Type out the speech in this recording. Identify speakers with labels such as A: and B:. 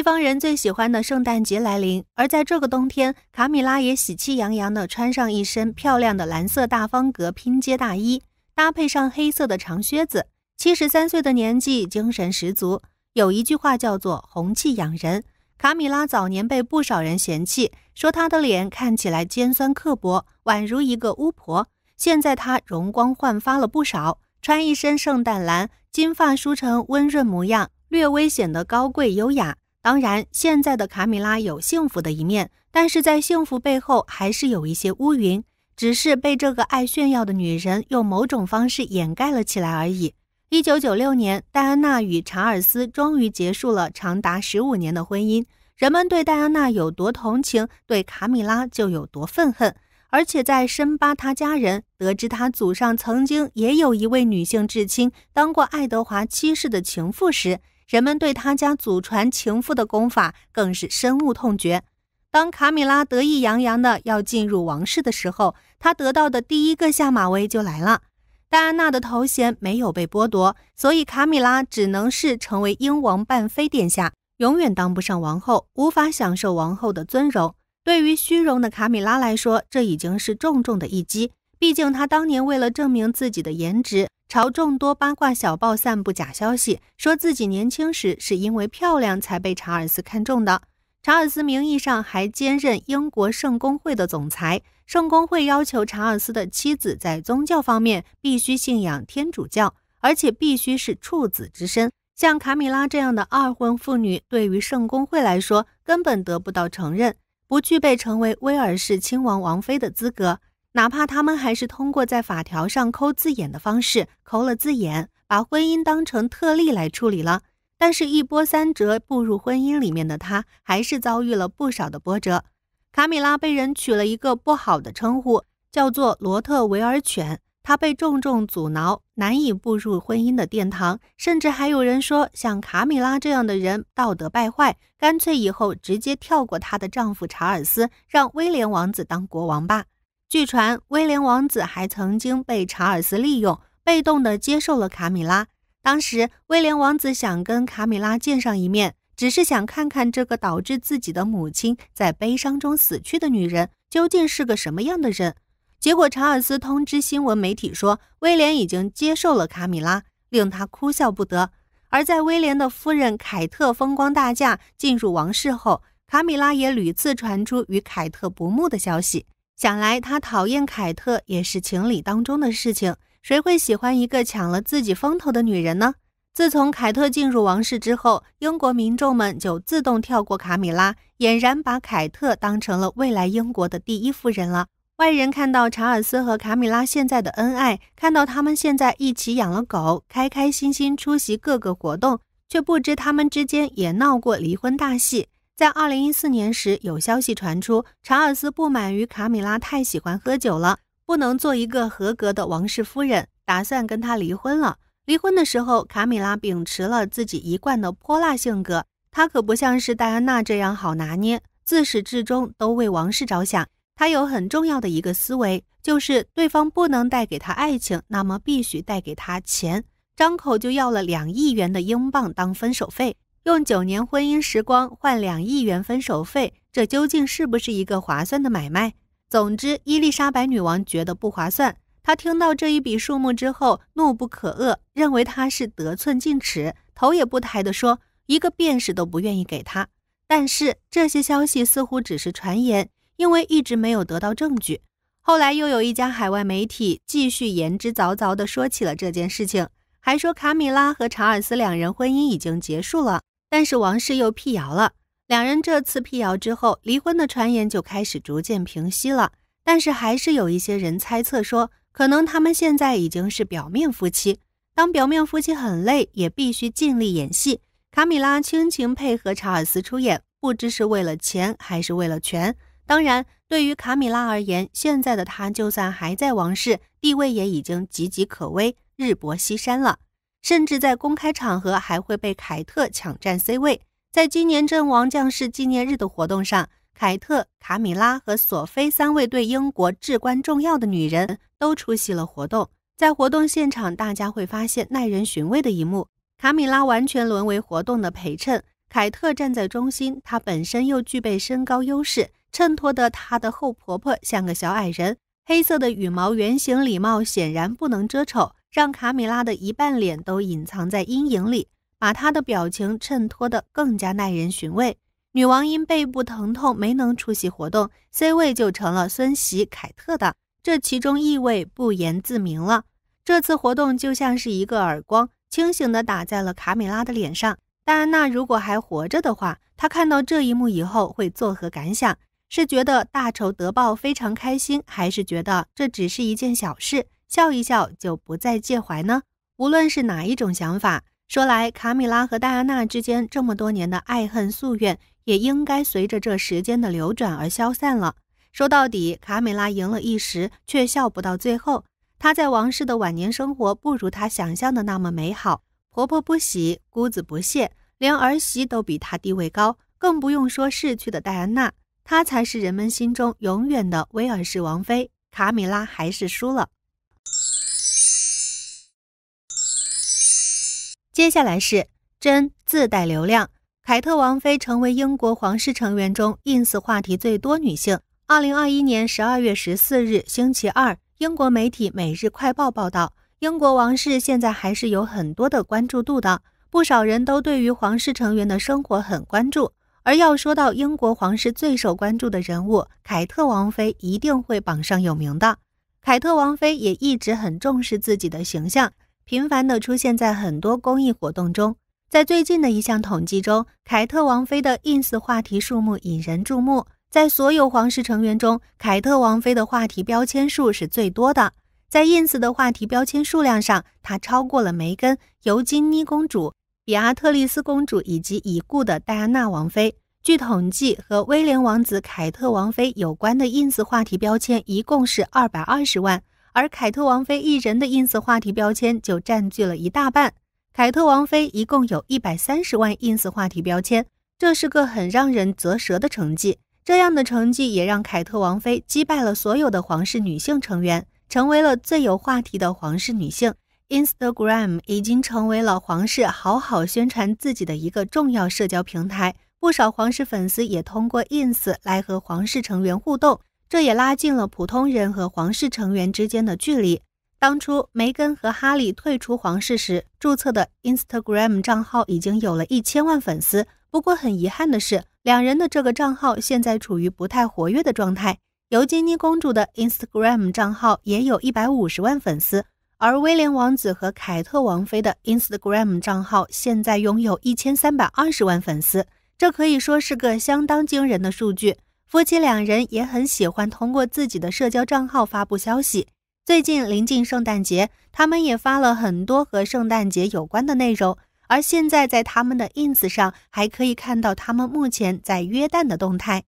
A: 西方人最喜欢的圣诞节来临，而在这个冬天，卡米拉也喜气洋洋地穿上一身漂亮的蓝色大方格拼接大衣，搭配上黑色的长靴子。七十三岁的年纪，精神十足。有一句话叫做“红气养人”，卡米拉早年被不少人嫌弃，说她的脸看起来尖酸刻薄，宛如一个巫婆。现在她容光焕发了不少，穿一身圣诞蓝，金发梳成温润模样，略微显得高贵优雅。当然，现在的卡米拉有幸福的一面，但是在幸福背后还是有一些乌云，只是被这个爱炫耀的女人用某种方式掩盖了起来而已。一九九六年，戴安娜与查尔斯终于结束了长达十五年的婚姻。人们对戴安娜有多同情，对卡米拉就有多愤恨，而且在深扒她家人，得知她祖上曾经也有一位女性至亲当过爱德华七世的情妇时。人们对他家祖传情妇的功法更是深恶痛绝。当卡米拉得意洋洋的要进入王室的时候，他得到的第一个下马威就来了。戴安娜的头衔没有被剥夺，所以卡米拉只能是成为英王伴妃殿下，永远当不上王后，无法享受王后的尊荣。对于虚荣的卡米拉来说，这已经是重重的一击。毕竟，他当年为了证明自己的颜值，朝众多八卦小报散布假消息，说自己年轻时是因为漂亮才被查尔斯看中的。查尔斯名义上还兼任英国圣公会的总裁，圣公会要求查尔斯的妻子在宗教方面必须信仰天主教，而且必须是处子之身。像卡米拉这样的二婚妇女，对于圣公会来说根本得不到承认，不具备成为威尔士亲王王妃的资格。哪怕他们还是通过在法条上抠字眼的方式抠了字眼，把婚姻当成特例来处理了，但是一波三折步入婚姻里面的他，还是遭遇了不少的波折。卡米拉被人取了一个不好的称呼，叫做罗特维尔犬，她被重重阻挠，难以步入婚姻的殿堂，甚至还有人说，像卡米拉这样的人道德败坏，干脆以后直接跳过她的丈夫查尔斯，让威廉王子当国王吧。据传，威廉王子还曾经被查尔斯利用，被动的接受了卡米拉。当时，威廉王子想跟卡米拉见上一面，只是想看看这个导致自己的母亲在悲伤中死去的女人究竟是个什么样的人。结果，查尔斯通知新闻媒体说威廉已经接受了卡米拉，令他哭笑不得。而在威廉的夫人凯特风光大嫁进入王室后，卡米拉也屡次传出与凯特不睦的消息。想来，他讨厌凯特也是情理当中的事情。谁会喜欢一个抢了自己风头的女人呢？自从凯特进入王室之后，英国民众们就自动跳过卡米拉，俨然把凯特当成了未来英国的第一夫人了。外人看到查尔斯和卡米拉现在的恩爱，看到他们现在一起养了狗，开开心心出席各个活动，却不知他们之间也闹过离婚大戏。在二零一四年时，有消息传出，查尔斯不满于卡米拉太喜欢喝酒了，不能做一个合格的王室夫人，打算跟他离婚了。离婚的时候，卡米拉秉持了自己一贯的泼辣性格，她可不像是戴安娜这样好拿捏，自始至终都为王室着想。她有很重要的一个思维，就是对方不能带给她爱情，那么必须带给她钱，张口就要了两亿元的英镑当分手费。用九年婚姻时光换两亿元分手费，这究竟是不是一个划算的买卖？总之，伊丽莎白女王觉得不划算。她听到这一笔数目之后，怒不可遏，认为他是得寸进尺，头也不抬的说：“一个便士都不愿意给他。”但是这些消息似乎只是传言，因为一直没有得到证据。后来又有一家海外媒体继续言之凿凿的说起了这件事情，还说卡米拉和查尔斯两人婚姻已经结束了。但是王室又辟谣了。两人这次辟谣之后，离婚的传言就开始逐渐平息了。但是还是有一些人猜测说，可能他们现在已经是表面夫妻。当表面夫妻很累，也必须尽力演戏。卡米拉倾情配合查尔斯出演，不知是为了钱还是为了权。当然，对于卡米拉而言，现在的她就算还在王室，地位也已经岌岌可危，日薄西山了。甚至在公开场合还会被凯特抢占 C 位。在今年阵亡将士纪念日的活动上，凯特、卡米拉和索菲三位对英国至关重要的女人都出席了活动。在活动现场，大家会发现耐人寻味的一幕：卡米拉完全沦为活动的陪衬，凯特站在中心，她本身又具备身高优势，衬托得她的后婆婆像个小矮人。黑色的羽毛圆形礼帽显然不能遮丑。让卡米拉的一半脸都隐藏在阴影里，把她的表情衬托得更加耐人寻味。女王因背部疼痛没能出席活动，C 位就成了孙媳凯特的，这其中意味不言自明了。这次活动就像是一个耳光，清醒的打在了卡米拉的脸上。戴安娜如果还活着的话，她看到这一幕以后会作何感想？是觉得大仇得报非常开心，还是觉得这只是一件小事？笑一笑就不再介怀呢？无论是哪一种想法，说来卡米拉和戴安娜之间这么多年的爱恨夙愿，也应该随着这时间的流转而消散了。说到底，卡米拉赢了一时，却笑不到最后。她在王室的晚年生活不如她想象的那么美好，婆婆不喜，姑子不屑，连儿媳都比她地位高，更不用说逝去的戴安娜，她才是人们心中永远的威尔士王妃。卡米拉还是输了。接下来是真自带流量。凯特王妃成为英国皇室成员中 INS 话题最多女性。二零二一年十二月十四日星期二，英国媒体《每日快报》报道，英国王室现在还是有很多的关注度的，不少人都对于皇室成员的生活很关注。而要说到英国皇室最受关注的人物，凯特王妃一定会榜上有名的。凯特王妃也一直很重视自己的形象。频繁地出现在很多公益活动中。在最近的一项统计中，凯特王妃的 Ins 话题数目引人注目。在所有皇室成员中，凯特王妃的话题标签数是最多的。在 Ins 的话题标签数量上，她超过了梅根、尤金妮公主、比阿特丽斯公主以及已故的戴安娜王妃。据统计，和威廉王子、凯特王妃有关的 Ins 话题标签一共是二百二十万。而凯特王妃一人的 ins 话题标签就占据了一大半。凯特王妃一共有一百三十万 ins 话题标签，这是个很让人啧舌的成绩。这样的成绩也让凯特王妃击败了所有的皇室女性成员，成为了最有话题的皇室女性。Instagram 已经成为了皇室好好宣传自己的一个重要社交平台，不少皇室粉丝也通过 ins 来和皇室成员互动。这也拉近了普通人和皇室成员之间的距离。当初梅根和哈利退出皇室时，注册的 Instagram 账号已经有了一千万粉丝。不过很遗憾的是，两人的这个账号现在处于不太活跃的状态。尤金妮公主的 Instagram 账号也有一百五十万粉丝，而威廉王子和凯特王妃的 Instagram 账号现在拥有一千三百二十万粉丝，这可以说是个相当惊人的数据。夫妻两人也很喜欢通过自己的社交账号发布消息。最近临近圣诞节，他们也发了很多和圣诞节有关的内容。而现在，在他们的 ins 上还可以看到他们目前在约旦的动态。